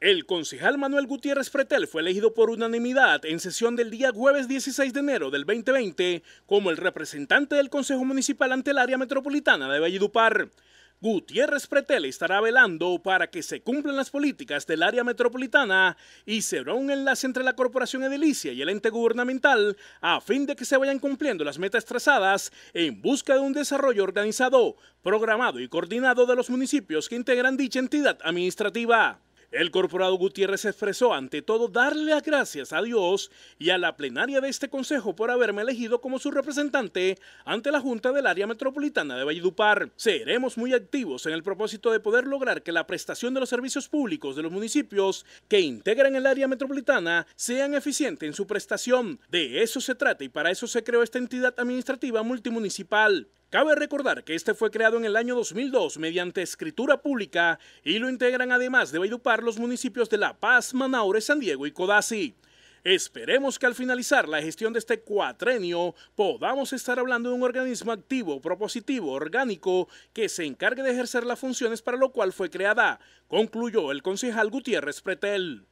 El concejal Manuel Gutiérrez Pretel fue elegido por unanimidad en sesión del día jueves 16 de enero del 2020 como el representante del Consejo Municipal ante el área metropolitana de Valledupar. Gutiérrez Pretel estará velando para que se cumplan las políticas del área metropolitana y será un enlace entre la corporación edilicia y el ente gubernamental a fin de que se vayan cumpliendo las metas trazadas en busca de un desarrollo organizado, programado y coordinado de los municipios que integran dicha entidad administrativa. El corporado Gutiérrez expresó ante todo darle las gracias a Dios y a la plenaria de este consejo por haberme elegido como su representante ante la Junta del Área Metropolitana de Valledupar. Seremos muy activos en el propósito de poder lograr que la prestación de los servicios públicos de los municipios que integran el área metropolitana sean eficientes en su prestación. De eso se trata y para eso se creó esta entidad administrativa multimunicipal. Cabe recordar que este fue creado en el año 2002 mediante escritura pública y lo integran además de Valledupar los municipios de La Paz, Manaure, San Diego y Codazzi. Esperemos que al finalizar la gestión de este cuatrenio podamos estar hablando de un organismo activo, propositivo, orgánico, que se encargue de ejercer las funciones para lo cual fue creada, concluyó el concejal Gutiérrez Pretel.